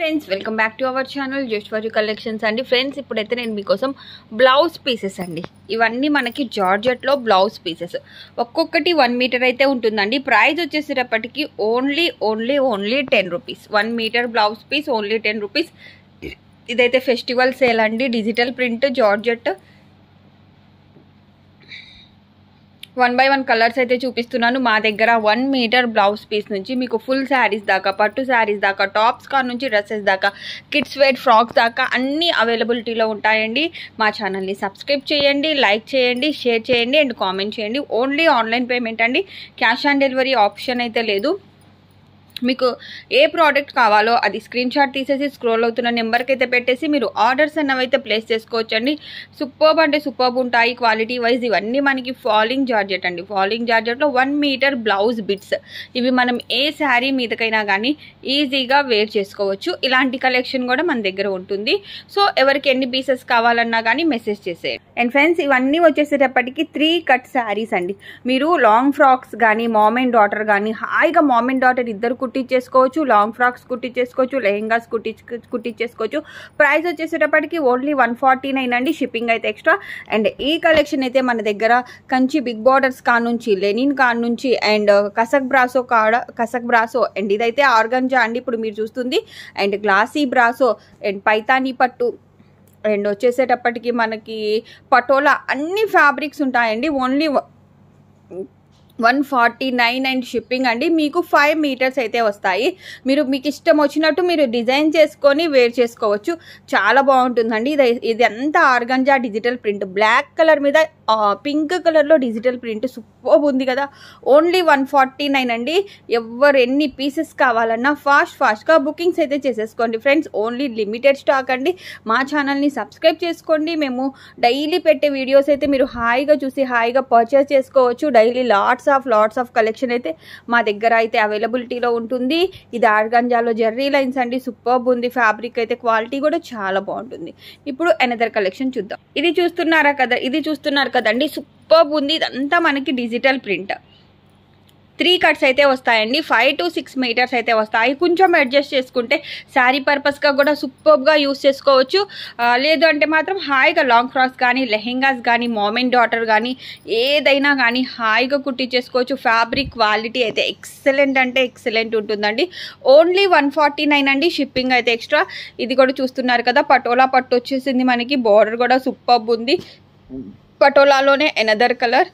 friends welcome back to our channel just for you collections అండి friends ఇప్పుడైతే నేను మీకోసం బ్లౌజ్ పీసెస్ అండి ఇవన్నీ మనకి జార్జెట్లో బ్లౌజ్ పీసెస్ ఒక్కొక్కటి వన్ మీటర్ అయితే ఉంటుందండి ప్రైజ్ వచ్చేసేటప్పటికి only only only ten rupees one metre blouse piece only ten rupees ఇదైతే ఫెస్టివల్ సేల్ అండి digital print georgette one by one colours అయితే చూపిస్తున్నాను మా దగ్గర వన్ మీటర్ బ్లౌజ్ పీస్ నుంచి మీకు ఫుల్ శారీస్ దాకా పట్టు శారీస్ దాకా టాప్స్ కార్ నుంచి డ్రెస్సెస్ దాకా కిడ్స్ వేర్ ఫ్రాక్స్ దాకా అన్నీ అవైలబిలిటీలో ఉంటాయండి మా ఛానల్ని సబ్స్క్రైబ్ చేయండి లైక్ చేయండి షేర్ చేయండి అండ్ కామెంట్ చేయండి ఓన్లీ ఆన్లైన్ పేమెంట్ అండి క్యాష్ ఆన్ డెలివరీ ఆప్షన్ అయితే లేదు మీకు ఏ ప్రోడక్ట్ కావాలో అది స్క్రీన్ షాట్ తీసేసి స్క్రోల్ అవుతున్న నెంబర్కి అయితే పెట్టేసి మీరు ఆర్డర్స్ అన్నవి అయితే ప్లేస్ చేసుకోవచ్చు అండి సూపర్బ్ అంటే సూపర్ ఉంటాయి క్వాలిటీ వైజ్ ఇవన్నీ మనకి ఫాలింగ్ జార్జెట్ అండి ఫాలింగ్ జార్జెట్లో వన్ మీటర్ బ్లౌజ్ బిట్స్ ఇవి మనం ఏ శారీ మీదకైనా కానీ ఈజీగా వేర్ చేసుకోవచ్చు ఇలాంటి కలెక్షన్ కూడా మన దగ్గర ఉంటుంది సో ఎవరికి ఎన్ని పీసెస్ కావాలన్నా కానీ మెసేజ్ చేసే అండ్ ఫ్రెండ్స్ ఇవన్నీ వచ్చేసేటప్పటికి త్రీ కట్ శారీస్ అండి మీరు లాంగ్ ఫ్రాక్స్ కానీ మామ్ అండ్ డాటర్ కానీ హాయిగా మామ్ అండ్ డాటర్ ఇద్దరు కుట్టించేసుకోవచ్చు లాంగ్ ఫ్రాక్స్ కుట్టించేసుకోవచ్చు లెహెంగాస్ కుట్టి కుట్టించేసుకోవచ్చు ప్రైస్ వచ్చేసేటప్పటికి ఓన్లీ వన్ ఫార్టీ నైన్ అండి షిప్పింగ్ అయితే ఎక్స్ట్రా అండ్ ఈ కలెక్షన్ అయితే మన దగ్గర కంచి బిగ్ బార్డర్స్ కా నుంచి లెనిన్ కా నుంచి అండ్ కసక్ బ్రాసో కాడ కసక్ బ్రాసో అండ్ ఇదైతే ఆర్గంజా అండి ఇప్పుడు మీరు చూస్తుంది and glossy brasso and Paithani పట్టు అండ్ వచ్చేసేటప్పటికి మనకి పటోలా అన్ని ఫ్యాబ్రిక్స్ ఉంటాయండి only one forty nine and shipping అండి మీకు ఫైవ్ మీటర్స్ అయితే వస్తాయి మీరు మీకు ఇష్టం వచ్చినట్టు మీరు డిజైన్ చేసుకొని వేర్ చేసుకోవచ్చు చాలా బాగుంటుందండి ఇది ఇది అంతా organza digital print black colour మీద పింక్ కలర్లో డిజిటల్ ప్రింట్ సూపర్ ఉంది కదా ఓన్లీ వన్ ఫార్టీ నైన్ అండి ఎవరు ఎన్ని పీసెస్ కావాలన్నా ఫాస్ట్ ఫాస్ట్గా బుకింగ్స్ అయితే చేసేసుకోండి ఫ్రెండ్స్ ఓన్లీ లిమిటెడ్ స్టాక్ అండి మా ఛానల్ని సబ్స్క్రైబ్ చేసుకోండి మేము డైలీ పెట్టే వీడియోస్ అయితే మీరు హాయిగా చూసి హాయిగా పర్చేస్ చేసుకోవచ్చు daily lots of lots of collection అయితే మా దగ్గర అయితే అవైలబిలిటీలో ఉంటుంది ఇది ఆర్గంజాలో జర్రీ లైన్స్ అండి సూపర్బ్ ఉంది ఫ్యాబ్రిక్ అయితే క్వాలిటీ కూడా చాలా బాగుంటుంది ఇప్పుడు ఎనదర్ కలెక్షన్ చూద్దాం ఇది చూస్తున్నారా కదా ఇది చూస్తున్నారు కదండి సూపర్బ్ ఉంది ఇదంతా మనకి డిజిటల్ ప్రింట్ త్రీ కట్స్ అయితే వస్తాయండి ఫైవ్ టు సిక్స్ మీటర్స్ అయితే వస్తాయి కొంచెం అడ్జస్ట్ చేసుకుంటే శారీ పర్పస్గా కూడా సూపర్గా యూస్ చేసుకోవచ్చు లేదు అంటే మాత్రం హాయిగా లాంగ్ ఫ్రాక్స్ కానీ లెహెంగాస్ కానీ మోమెన్ డాటర్ కానీ ఏదైనా కానీ హాయిగా కుట్టించేసుకోవచ్చు ఫ్యాబ్రిక్ క్వాలిటీ అయితే ఎక్సలెంట్ అంటే ఎక్సలెంట్ ఉంటుందండి ఓన్లీ వన్ ఫార్టీ నైన్ అండి షిప్పింగ్ అయితే ఎక్స్ట్రా ఇది కూడా చూస్తున్నారు కదా పటోలా పట్టు వచ్చేసింది మనకి బార్డర్ కూడా సూపర్బ్ ఉంది పటోలాలోనే ఎనదర్ కలర్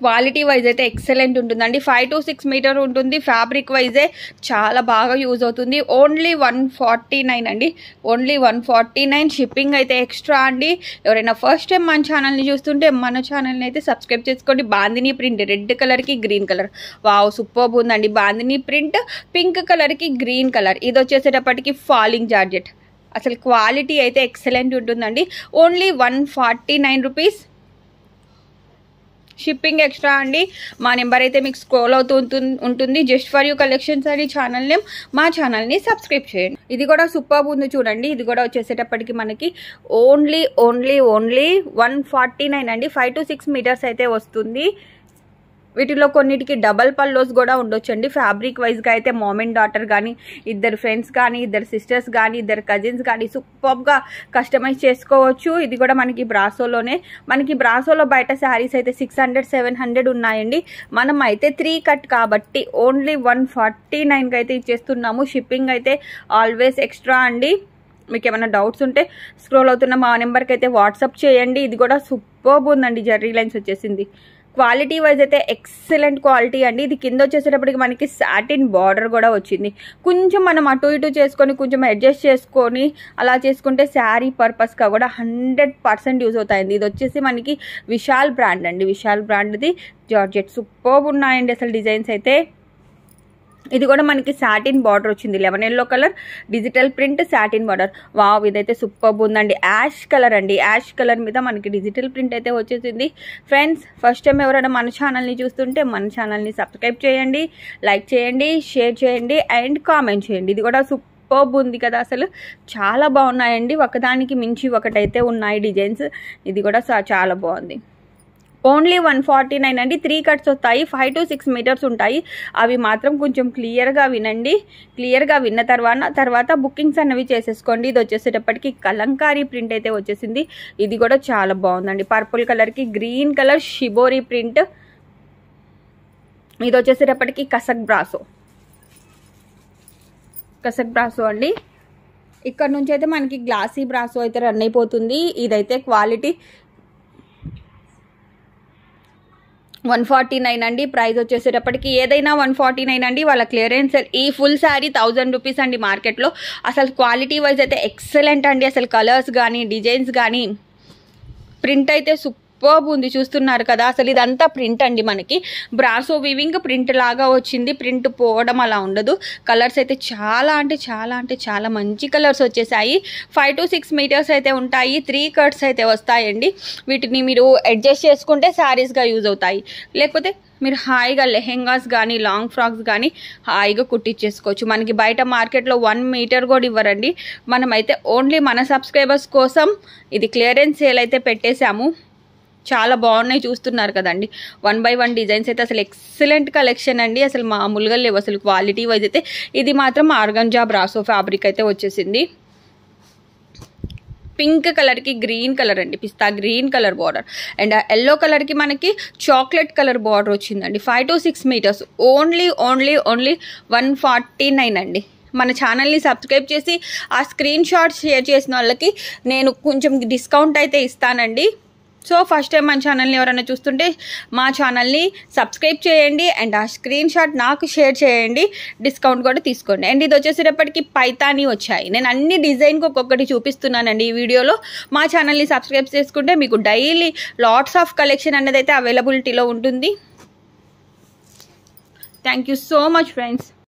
క్వాలిటీ వైజ్ అయితే ఎక్సలెంట్ ఉంటుందండి ఫైవ్ టు సిక్స్ మీటర్ ఉంటుంది ఫ్యాబ్రిక్ వైజే చాలా బాగా యూజ్ అవుతుంది ఓన్లీ వన్ ఫార్టీ నైన్ అండి only one forty nine shipping అయితే ఎక్స్ట్రా అండి ఎవరైనా ఫస్ట్ టైం మన ఛానల్ని చూస్తుంటే మన ఛానల్ని అయితే సబ్స్క్రైబ్ చేసుకోండి బాందిని ప్రింట్ రెడ్ కలర్కి గ్రీన్ కలర్ వావ్ సూపర్బ్ ఉందండి బాందిని ప్రింట్ పింక్ కలర్కి గ్రీన్ కలర్ ఇది వచ్చేసేటప్పటికి ఫాలింగ్ జార్జెట్ అసలు క్వాలిటీ అయితే ఎక్సలెంట్ ఉంటుందండి only one forty nine rupees shipping extra అండి మా నెంబర్ అయితే మీకు స్క్రోల్ అవుతూ ఉంటుంది జస్ట్ ఫర్ యూ కలెక్షన్స్ అని ఛానల్ నేమ్ మా ఛానల్ని సబ్స్క్రైబ్ చేయండి ఇది కూడా సూపర్ ఉంది చూడండి ఇది కూడా వచ్చేసేటప్పటికి మనకి ఓన్లీ ఓన్లీ ఓన్లీ వన్ అండి ఫైవ్ టు సిక్స్ మీటర్స్ అయితే వస్తుంది వీటిలో కొన్నిటికి డబల్ పల్లోస్ కూడా అండి ఫ్యాబ్రిక్ వైజ్గా అయితే మామ్ డాటర్ కానీ ఇద్దరు ఫ్రెండ్స్ కానీ ఇద్దరు సిస్టర్స్ కానీ ఇద్దరు కజిన్స్ కానీ సూపర్గా కస్టమైజ్ చేసుకోవచ్చు ఇది కూడా మనకి బ్రాసోలోనే మనకి బ్రాసోలో బయట శారీస్ అయితే సిక్స్ హండ్రెడ్ సెవెన్ హండ్రెడ్ ఉన్నాయండి మనం అయితే త్రీ కట్ కాబట్టి ఓన్లీ వన్ ఫార్టీ నైన్కి అయితే ఇచ్చేస్తున్నాము షిప్పింగ్ అయితే ఆల్వేస్ ఎక్స్ట్రా అండి మీకు ఏమైనా డౌట్స్ ఉంటే స్క్రోల్ అవుతున్న మా నెంబర్కి అయితే వాట్సాప్ చేయండి ఇది కూడా సూపర్ ఉందండి జర్రీ లైన్స్ వచ్చేసింది క్వాలిటీ వైజ్ అయితే ఎక్సలెంట్ క్వాలిటీ అండి ఇది కింద వచ్చేసేటప్పటికి మనకి సాటిన్ బార్డర్ కూడా వచ్చింది కొంచెం మనం అటు ఇటు చేసుకొని కొంచెం అడ్జస్ట్ చేసుకొని అలా చేసుకుంటే శారీ పర్పస్గా కూడా హండ్రెడ్ పర్సెంట్ యూజ్ అవుతాయండి ఇది వచ్చేసి మనకి విశాల్ బ్రాండ్ అండి విశాల్ బ్రాండ్ది జార్జెట్ సూపర్ ఉన్నాయండి అసలు డిజైన్స్ అయితే ఇది కూడా మనకి సాటిన్ బార్డర్ వచ్చింది lemon yellow colour digital print satin border wow ఇదైతే సూపర్బ్ ఉందండి యాష్ కలర్ అండి యాష్ కలర్ మీద మనకి డిజిటల్ ప్రింట్ అయితే వచ్చేసింది ఫ్రెండ్స్ ఫస్ట్ టైం ఎవరైనా మన ఛానల్ని చూస్తుంటే మన ఛానల్ని సబ్స్క్రైబ్ చేయండి లైక్ చేయండి షేర్ చేయండి అండ్ కామెంట్ చేయండి ఇది కూడా సూపర్ సూపర్బ్ ఉంది కదా అసలు చాలా బాగున్నాయండి ఒకదానికి మించి ఒకటైతే ఉన్నాయి డిజైన్స్ ఇది కూడా చాలా బాగుంది ఓన్లీ వన్ ఫార్టీ నైన్ అండి త్రీ కట్స్ వస్తాయి ఫైవ్ టు సిక్స్ మీటర్స్ ఉంటాయి అవి మాత్రం కొంచెం క్లియర్గా వినండి క్లియర్గా విన్న తర్వాత తర్వాత బుకింగ్స్ అన్నవి చేసేసుకోండి ఇది వచ్చేసేటప్పటికి కలంకారీ ప్రింట్ అయితే వచ్చేసింది ఇది కూడా చాలా బాగుందండి పర్పుల్ కలర్కి గ్రీన్ కలర్ షిబోరీ ప్రింట్ ఇది వచ్చేసేటప్పటికి కసక్ బ్రాసో కసక్ బ్రాసో అండి ఇక్కడ నుంచి అయితే మనకి గ్లాసీ బ్రాసో అయితే రన్ అయిపోతుంది ఇదైతే క్వాలిటీ వన్ ఫార్టీ నైన్ అండి ప్రైస్ వచ్చేసేటప్పటికి ఏదైనా వన్ ఫార్టీ నైన్ అండి వాళ్ళ క్లియరెన్స్ ఈ ఫుల్ శారీ థౌజండ్ రూపీస్ అండి మార్కెట్లో అసలు క్వాలిటీ వైజ్ అయితే ఎక్సలెంట్ అండి అసలు కలర్స్ కానీ డిజైన్స్ కానీ ప్రింట్ అయితే సూపర్ సూపర్ ఉంది చూస్తున్నారు కదా అసలు ఇదంతా ప్రింట్ అండి మనకి బ్రాసో వివింగ్ ప్రింట్ లాగా వచ్చింది ప్రింట్ పోవడం అలా ఉండదు కలర్స్ అయితే చాలా అంటే చాలా అంటే చాలా మంచి కలర్స్ వచ్చేసాయి ఫైవ్ టు సిక్స్ మీటర్స్ అయితే ఉంటాయి త్రీ కట్స్ అయితే వస్తాయండి వీటిని మీరు అడ్జస్ట్ చేసుకుంటే శారీస్గా యూజ్ అవుతాయి లేకపోతే మీరు హాయిగా లెహెంగాస్ కానీ లాంగ్ ఫ్రాక్స్ కానీ హాయిగా కుట్టించేసుకోవచ్చు మనకి బయట మార్కెట్లో వన్ మీటర్ కూడా ఇవ్వరండి మనమైతే ఓన్లీ మన సబ్స్క్రైబర్స్ కోసం ఇది క్లియరెన్స్ సేల్ అయితే పెట్టేశాము చాలా బాగున్నాయి చూస్తున్నారు కదండి వన్ బై వన్ డిజైన్స్ అయితే అసలు ఎక్సలెంట్ కలెక్షన్ అండి అసలు మామూలుగా లేవు అసలు క్వాలిటీ వైజ్ అయితే ఇది మాత్రం ఆర్గంజా బ్రాసో ఫ్యాబ్రిక్ అయితే వచ్చేసింది పింక్ కలర్కి గ్రీన్ కలర్ అండి pista green colour border and ఆ ఎల్లో కలర్కి మనకి చాక్లెట్ కలర్ బార్డర్ వచ్చిందండి five to six metres only only only one forty nine అండి మన ఛానల్ని సబ్స్క్రైబ్ చేసి ఆ స్క్రీన్ షాట్ షేర్ చేసిన వాళ్ళకి నేను కొంచెం డిస్కౌంట్ అయితే ఇస్తానండి సో ఫస్ట్ టైం మన ఛానల్ని ఎవరైనా చూస్తుంటే మా ఛానల్ని సబ్స్క్రైబ్ చేయండి అండ్ ఆ స్క్రీన్ షాట్ నాకు షేర్ చేయండి డిస్కౌంట్ కూడా తీసుకోండి అండ్ ఇది వచ్చేసేటప్పటికి పైతాని వచ్చాయి నేను అన్ని డిజైన్కి ఒక్కొక్కటి చూపిస్తున్నానండి ఈ వీడియోలో మా ఛానల్ని సబ్స్క్రైబ్ చేసుకుంటే మీకు డైలీ లాట్స్ ఆఫ్ కలెక్షన్ అనేది అయితే అవైలబిలిటీలో ఉంటుంది thank you so much friends